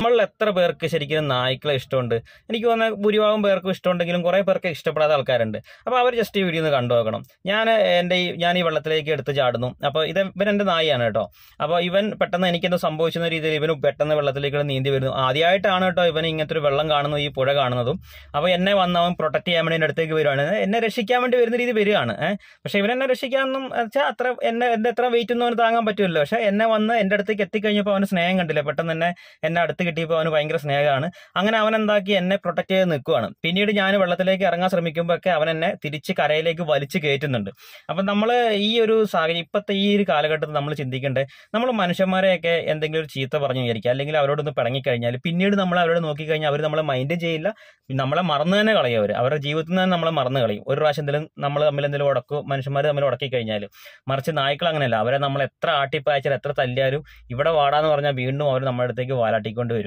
നമ്മൾ എത്ര പേർക്ക് ശരിക്കും നായ്ക്കളെ ഇഷ്ടമുണ്ട് എനിക്ക് തോന്നുന്ന ഭൂരിഭാഗം പേർക്കും ഇഷ്ടമുണ്ടെങ്കിലും കുറേ പേർക്ക് ഇഷ്ടപ്പെടാത്ത ആൾക്കാരുണ്ട് അപ്പോൾ അവർ ജസ്റ്റ് ഈ വീഡിയോ ഒന്ന് കണ്ടു നോക്കണം ഞാൻ എൻ്റെ ഈ ഞാൻ ഈ വെള്ളത്തിലേക്ക് എടുത്ത് ചാടുന്നു അപ്പോൾ ഇത് ഇവൻ എൻ്റെ നായയാണ് കേട്ടോ അപ്പോൾ ഇവൻ പെട്ടെന്ന് എനിക്കെന്തോ സംഭവിച്ചെന്ന രീതിയിൽ ഇവന് പെട്ടെന്ന് വെള്ളത്തിലേക്ക് നീന്തി വരുന്നു ആദ്യമായിട്ടാണ് കേട്ടോ ഇവൻ ഇങ്ങനത്തെ ഒരു വെള്ളം കാണുന്നു ഈ പുഴ കാണുന്നതും അപ്പോൾ എന്നെ വന്ന് അവൻ പ്രൊട്ടക്ട് ചെയ്യാൻ വേണ്ടി എൻ്റെ അടുത്തേക്ക് വരുവാണ് എന്നെ രക്ഷിക്കാൻ വേണ്ടി വരുന്ന രീതി വരികയാണ് പക്ഷേ ഇവൻ എന്നെ രക്ഷിക്കാമെന്നും വെച്ചാൽ അത്ര എന്നെ എൻ്റെ എത്ര വെയിറ്റ് ഒന്നും അവന് താങ്ങാൻ പറ്റില്ലല്ലോ പക്ഷേ എന്നെ വന്ന് എൻ്റെ അടുത്തേക്ക് എത്തിക്കഴിഞ്ഞപ്പോൾ അവന് സ്നേഹം കണ്ടില്ല പെട്ടെന്ന് തന്നെ എന്നെ അടുത്ത് കിട്ടിയപ്പോൾ അവന് ഭയങ്കര സ്നേഹമാണ് അങ്ങനെ അവൻ എന്താക്കി എന്നെ പ്രൊട്ടക്ട് ചെയ്ത് നിൽക്കുകയാണ് പിന്നീട് ഞാൻ വെള്ളത്തിലേക്ക് ഇറങ്ങാൻ ശ്രമിക്കുമ്പോഴൊക്കെ അവൻ എന്നെ തിരിച്ച് കരയിലേക്ക് വലിച്ചു കയറ്റുന്നുണ്ട് അപ്പം നമ്മൾ ഈ ഒരു സാഹചര്യം ഇപ്പോഴത്തെ ഈ ഒരു കാലഘട്ടത്തിൽ നമ്മൾ ചിന്തിക്കേണ്ടത് നമ്മൾ മനുഷ്യന്മാരെയൊക്കെ എന്തെങ്കിലും ഒരു ചീത്ത പറഞ്ഞു വിചാരിക്കുക അല്ലെങ്കിൽ അവരോടൊന്ന് പിണങ്ങിക്കഴിഞ്ഞാൽ പിന്നീട് നമ്മൾ അവരോട് നോക്കിക്കഴിഞ്ഞാൽ അവർ നമ്മളെ മൈൻഡ് ചെയ്യില്ല നമ്മളെ മറന്നു തന്നെ കളയും അവർ അവരുടെ ജീവിതത്തിൽ നിന്ന് നമ്മളെ മറന്നു കളയും ഒരു പ്രാവശ്യം എന്തെങ്കിലും നമ്മൾ തമ്മിൽ എന്തെങ്കിലും ഉടക്കും മനുഷ്യന്മാർ തമ്മിൽ ഉടക്കി കഴിഞ്ഞാൽ മറിച്ച് നായ്ക്കൾ അങ്ങനെയല്ല അവരെ നമ്മൾ എത്ര ആട്ടിപ്പായച്ചാൽ എത്ര തല്ലിയാലും ഇവിടെ വാടാന്ന് പറഞ്ഞാൽ വീണ്ടും അവർ നമ്മുടെ അടുത്തേക്ക് വാലാട്ടിക്കൊണ്ട്